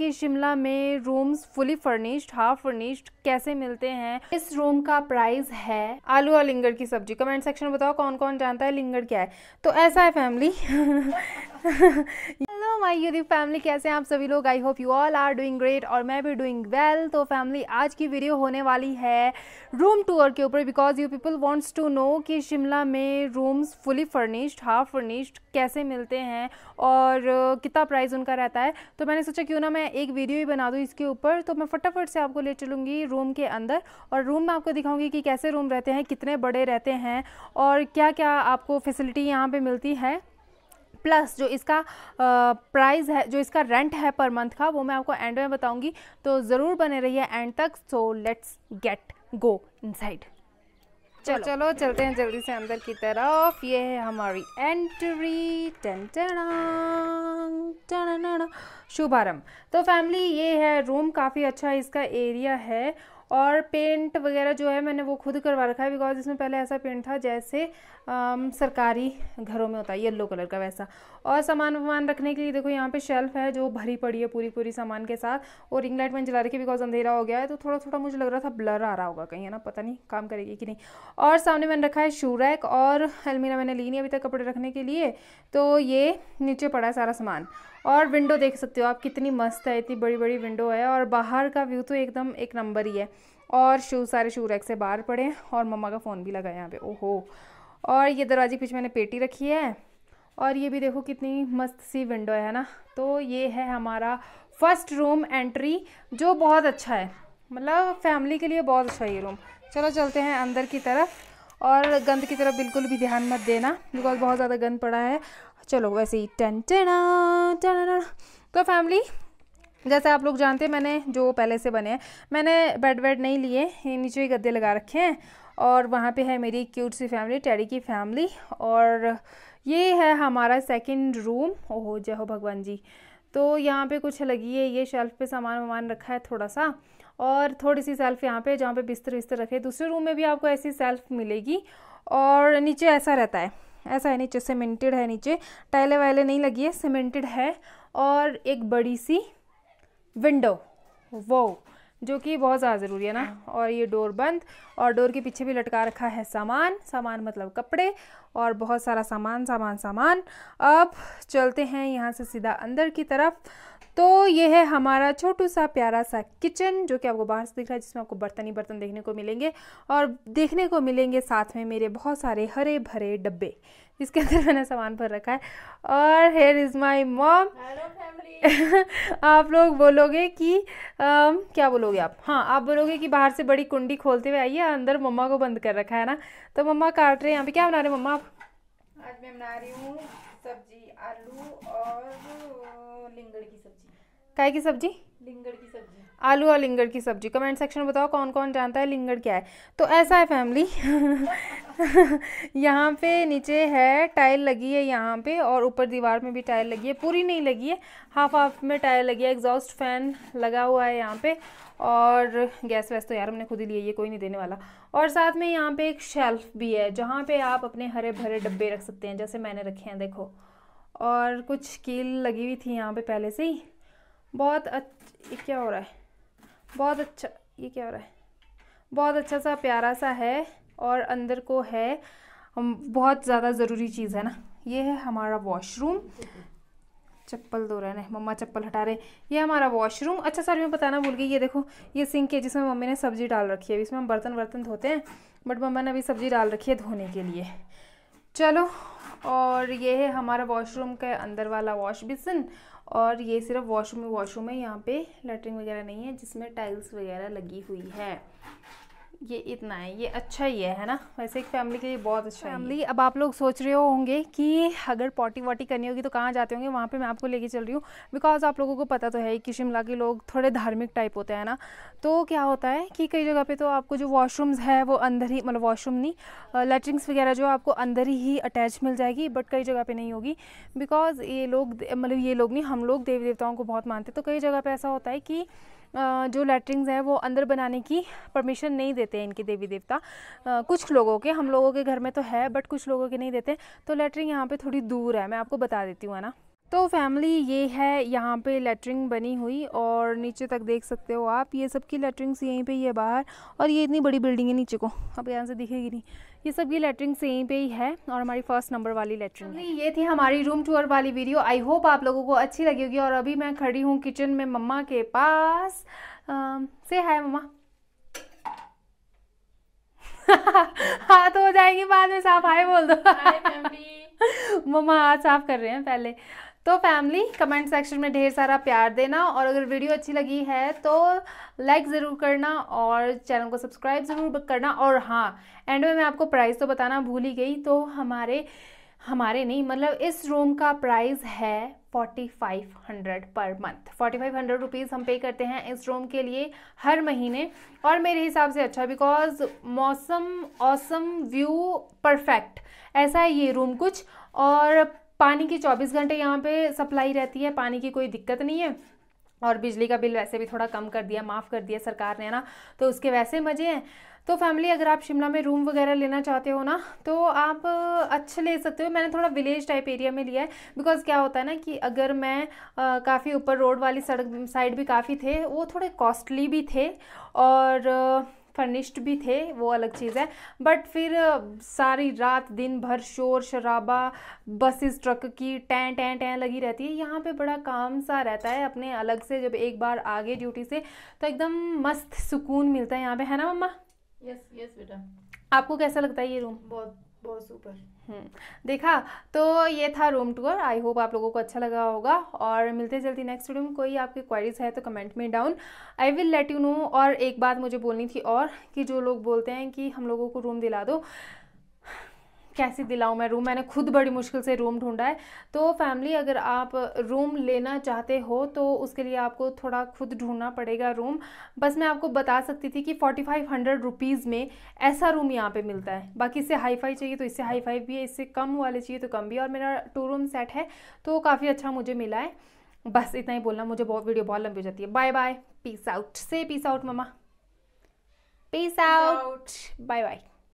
कि शिमला में rooms fully furnished half furnished कैसे मिलते हैं इस रूम का प्राइस है आलू और लिंगर की सब्जी कमेंट सेक्शन में बताओ कौन कौन जानता है लिंगर क्या है तो ऐसा है फैमिली हो माई यूट्यूब फैमिली कैसे हैं आप सभी लोग I hope you all are doing great और मैं भी डूइंग वेल तो फैमिली आज की वीडियो होने वाली है रूम टूर के ऊपर because you people wants to know कि शिमला में rooms fully furnished half furnished कैसे मिलते हैं और कितना प्राइस उनका रहता है तो मैंने सोचा क्यों ना मैं एक वीडियो ही बना दूँ इसके ऊपर तो मैं फटाफट से आपको ले चलूँगी रूम के अंदर और रूम में आपको दिखाऊँगी कि कैसे रूम रहते हैं कितने बड़े रहते हैं और क्या क्या आपको फैसिलिटी यहाँ पर मिलती है प्लस जो इसका प्राइस है जो इसका रेंट है पर मंथ का वो मैं आपको एंड में बताऊंगी तो ज़रूर बने रहिए एंड तक so let's get go inside चलो चलो चलते हैं जल्दी से अंदर की तरफ ये है हमारी एंट्री टन टन शुभारम्भ तो फैमिली ये है रूम काफ़ी अच्छा इसका एरिया है और पेंट वगैरह जो है मैंने वो खुद करवा रखा है बिकॉज इसमें पहले ऐसा पेंट था जैसे सरकारी घरों में होता है येलो कलर का वैसा और सामान वामान रखने के लिए देखो यहाँ पे शेल्फ है जो भरी पड़ी है पूरी पूरी सामान के साथ और रिंग लाइट मैंने जला रखी बिकॉज अंधेरा हो गया है तो थोड़ा थोड़ा मुझे लग रहा था ब्लर आ रहा होगा कहीं है ना पता नहीं काम करेगी कि नहीं और सामने मैंने रखा है शू रैक और अलमीरा मैंने ली नहीं अभी तक कपड़े रखने के लिए तो ये नीचे पड़ा है सारा सामान और विंडो देख सकते हो आप कितनी मस्त है इतनी बड़ी बड़ी विंडो है और बाहर का व्यू तो एकदम एक नंबर ही है और शू सारे शू रैक से बाहर पड़े हैं और मम्मा का फ़ोन भी लगा है यहाँ पे ओहो और ये दरवाजे के पीछे मैंने पेटी रखी है और ये भी देखो कितनी मस्त सी विंडो है ना तो ये है हमारा फर्स्ट रूम एंट्री जो बहुत अच्छा है मतलब फैमिली के लिए बहुत अच्छा है ये रूम चलो चलते हैं अंदर की तरफ और गंद की तरफ बिल्कुल भी ध्यान मत देना बिकॉज बहुत ज़्यादा गंद पड़ा है चलो वैसे ही टन टन तो फैमिली जैसे आप लोग जानते हैं मैंने जो पहले से बने हैं मैंने बेड वेड नहीं लिए नीचे ही गद्दे लगा रखे हैं और वहाँ पे है मेरी क्यूट सी फैमिली टैडी की फैमिली और ये है हमारा सेकंड रूम ओहो जय हो भगवान जी तो यहाँ पे कुछ लगी है ये शेल्फ़ पे सामान वामान रखा है थोड़ा सा और थोड़ी सी सेल्फ़ यहाँ पे जहाँ पे बिस्तर बिस्तर रखे दूसरे रूम में भी आपको ऐसी सेल्फ़ मिलेगी और नीचे ऐसा रहता है ऐसा है नीचे सीमेंटेड है नीचे टाइले वाइले नहीं लगी है सीमेंटेड है और एक बड़ी सी विंडो वो जो कि बहुत ज़्यादा ज़रूरी है ना हाँ। और ये डोर बंद और डोर के पीछे भी लटका रखा है सामान सामान मतलब कपड़े और बहुत सारा सामान सामान सामान अब चलते हैं यहाँ से सीधा अंदर की तरफ तो ये है हमारा छोटू सा प्यारा सा किचन जो कि आपको बाहर से दिख रहा है जिसमें आपको बर्तन ही बर्तन देखने को मिलेंगे और देखने को मिलेंगे साथ में मेरे बहुत सारे हरे भरे डब्बे इसके अंदर मैंने सामान भर रखा है और हेयर इज़ माई मॉम आप लोग बोलोगे कि आ, क्या बोलोगे आप हाँ आप बोलोगे कि बाहर से बड़ी कुंडी खोलते हुए आइए अंदर मम्मा को बंद कर रखा है ना तो मम्मा काट रहे हैं यहाँ पे क्या बना रहे मम्मा आप आज मैं बना रही हूँ सब्जी आलू और लिंगड़ की सब्जी काय की सब्जी लिंगड़ की सब्जी आलू और लिंगड़ की सब्जी कमेंट सेक्शन में बताओ कौन कौन जानता है लिंगड़ क्या है तो ऐसा है फैमिली यहाँ पे नीचे है टाइल लगी है यहाँ पे और ऊपर दीवार में भी टाइल लगी है पूरी नहीं लगी है हाफ हाफ में टाइल लगी है एग्जॉस्ट फैन लगा हुआ है यहाँ पे और गैस वैस तो यार हमने खुद ही लिए ये कोई नहीं देने वाला और साथ में यहाँ पे एक शेल्फ भी है जहाँ पे आप अपने हरे भरे डब्बे रख सकते हैं जैसे मैंने रखे हैं देखो और कुछ कील लगी हुई थी यहाँ पे पहले से ही बहुत अच्छा क्या हो रहा है बहुत अच्छा ये क्या हो रहा है बहुत अच्छा सा प्यारा सा है और अंदर को है हम बहुत ज़्यादा ज़रूरी चीज़ है ना ये है हमारा वॉशरूम चप्पल दो रहे मम्मा चप्पल हटा रहे ये हमारा वॉशरूम अच्छा सर मैं बताना भूल गई ये देखो ये सिंक है जिसमें मम्मी ने सब्ज़ी डाल रखी है अभी इसमें हम बर्तन वर्तन धोते हैं बट मम्मा ने अभी सब्ज़ी डाल रखी है धोने के लिए चलो और ये है हमारा वॉशरूम का अंदर वाला वॉश बेसिन और ये सिर्फ वॉशरूम ही वॉशरूम है यहाँ पे लेटरिन वगैरह नहीं है जिसमें टाइल्स वगैरह लगी हुई है ये इतना है ये अच्छा ही है है ना वैसे एक फैमिली के लिए बहुत अच्छा फैमिली अब आप लोग सोच रहे होंगे कि अगर पॉटी वॉटी करनी होगी तो कहाँ जाते होंगे वहाँ पे मैं आपको लेके चल रही हूँ बिकॉज आप लोगों को पता तो है कि शिमला के लोग थोड़े धार्मिक टाइप होते हैं ना तो क्या होता है कि कई जगह पर तो आपको जो वॉशरूम्स है वो अंदर ही मतलब वॉशरूम नहीं लेटरिंग्स वगैरह जो आपको अंदर ही अटैच मिल जाएगी बट कई जगह पर नहीं होगी बिकॉज़ ये लोग मतलब ये लोग नहीं हम लोग देवी देवताओं को बहुत मानते तो कई जगह पर ऐसा होता है कि जो लेटरिंग्स हैं वो अंदर बनाने की परमिशन नहीं देते हैं इनके देवी देवता कुछ लोगों के हम लोगों के घर में तो है बट कुछ लोगों के नहीं देते तो लेटरिंग यहाँ पर थोड़ी दूर है मैं आपको बता देती हूँ है ना तो फैमिली ये है यहाँ पे लेटरिंग बनी हुई और नीचे तक देख सकते हो आप ये सब की लेटरिंग्स यहीं पे है बाहर और ये इतनी बड़ी बिल्डिंग है नीचे को अब यहाँ से दिखेगी नहीं ये सब की लेटरिंग्स यहीं पे ही है और हमारी फर्स्ट नंबर वाली लेटरिंग है ये थी हमारी रूम टूर वाली वीडियो आई होप आप लोगों को अच्छी लगी होगी और अभी मैं खड़ी हूँ किचन में मम्मा के पास से है मम्मा हाथ तो हो जाएंगे बाद में साफ आए बोल दो मम्मा हाथ साफ कर रहे हैं पहले तो फैमिली कमेंट सेक्शन में ढेर सारा प्यार देना और अगर वीडियो अच्छी लगी है तो लाइक ज़रूर करना और चैनल को सब्सक्राइब ज़रूर करना और हाँ एंड में मैं आपको प्राइस तो बताना भूल ही गई तो हमारे हमारे नहीं मतलब इस रूम का प्राइस है forty five hundred per month forty five hundred rupees हम पे करते हैं इस रूम के लिए हर महीने और मेरे हिसाब से अच्छा बिकॉज मौसम ऑसम व्यू परफेक्ट ऐसा है ये रूम कुछ और पानी की चौबीस घंटे यहाँ पे सप्लाई रहती है पानी की कोई दिक्कत नहीं है और बिजली का बिल वैसे भी थोड़ा कम कर दिया माफ़ कर दिया सरकार ने ना तो उसके वैसे मज़े हैं तो फैमिली अगर आप शिमला में रूम वगैरह लेना चाहते हो ना तो आप अच्छे ले सकते हो मैंने थोड़ा विलेज टाइप एरिया में लिया है बिकॉज़ क्या होता है ना कि अगर मैं काफ़ी ऊपर रोड वाली सड़क साइड भी काफ़ी थे वो थोड़े कॉस्टली भी थे और फर्निश्ड भी थे वो अलग चीज़ है बट फिर सारी रात दिन भर शोर शराबा बसेस ट्रक की टैं टैं टैं लगी रहती है यहाँ पे बड़ा काम सा रहता है अपने अलग से जब एक बार आगे ड्यूटी से तो एकदम मस्त सुकून मिलता है यहाँ पे है ना मम्मा यस यस बेटा आपको कैसा लगता है ये रूम बहुत बहुत सुपर हम्म, देखा तो ये था रूम टूर आई होप आप लोगों को अच्छा लगा होगा और मिलते जल्दी नेक्स्ट वीडियो में कोई आपकी क्वारीज है तो कमेंट में down I will let you know और एक बात मुझे बोलनी थी और कि जो लोग बोलते हैं कि हम लोगों को रूम दिला दो कैसे दिलाऊँ मैं रूम मैंने खुद बड़ी मुश्किल से रूम ढूंढा है तो फैमिली अगर आप रूम लेना चाहते हो तो उसके लिए आपको थोड़ा खुद ढूंढना पड़ेगा रूम बस मैं आपको बता सकती थी कि फोर्टी फाइव हंड्रेड रुपीज़ में ऐसा रूम यहाँ पे मिलता है बाकी इससे हाई फाई चाहिए तो इससे हाई फाई भी है इससे कम वाले चाहिए तो कम भी और मेरा टू रूम सेट है तो काफ़ी अच्छा मुझे मिला है बस इतना ही बोलना मुझे बहुत वीडियो बहुत लंबी हो जाती है बाय बाय पीस आउट से peace out mama peace out bye bye